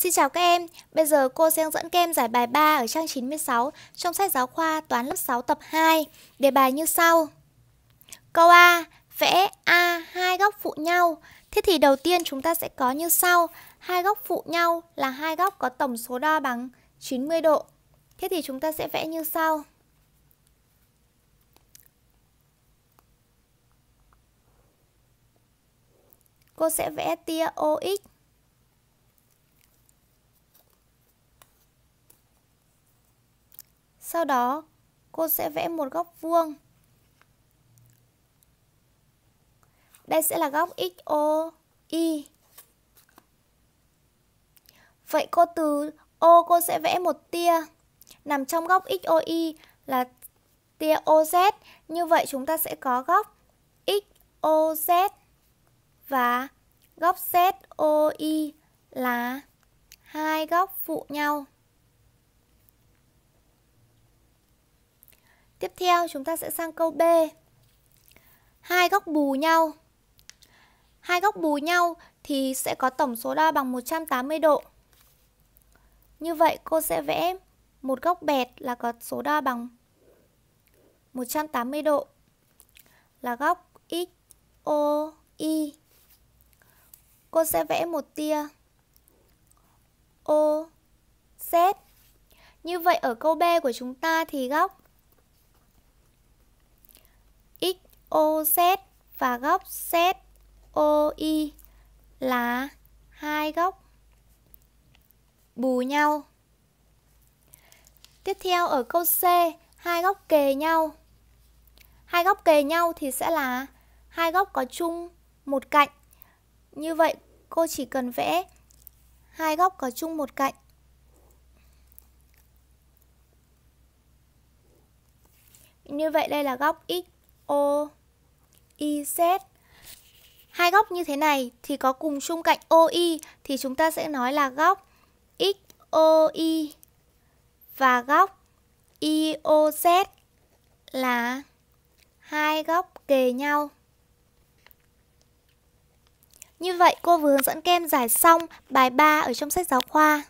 Xin chào các em, bây giờ cô sẽ dẫn các em giải bài 3 ở trang 96 trong sách giáo khoa toán lớp 6 tập 2. Đề bài như sau. Câu A, vẽ A hai góc phụ nhau. Thế thì đầu tiên chúng ta sẽ có như sau, hai góc phụ nhau là hai góc có tổng số đo bằng 90 độ. Thế thì chúng ta sẽ vẽ như sau. Cô sẽ vẽ tia OX Sau đó, cô sẽ vẽ một góc vuông. Đây sẽ là góc XOY. Vậy cô từ O cô sẽ vẽ một tia nằm trong góc XOY là tia OZ. Như vậy chúng ta sẽ có góc XOZ và góc zOy là hai góc phụ nhau. Tiếp theo chúng ta sẽ sang câu B. Hai góc bù nhau. Hai góc bù nhau thì sẽ có tổng số đo bằng 180 độ. Như vậy cô sẽ vẽ một góc bẹt là có số đo bằng 180 độ là góc XOI. Cô sẽ vẽ một tia OZ. Như vậy ở câu B của chúng ta thì góc XOZ và góc ZOI là hai góc bù nhau. Tiếp theo ở câu C, hai góc kề nhau. Hai góc kề nhau thì sẽ là hai góc có chung một cạnh. Như vậy cô chỉ cần vẽ hai góc có chung một cạnh. Như vậy đây là góc x O, I, Z. Hai góc như thế này thì có cùng chung cạnh OI thì chúng ta sẽ nói là góc XOI và góc IOZ là hai góc kề nhau. Như vậy cô vừa hướng dẫn kem giải xong bài 3 ở trong sách giáo khoa.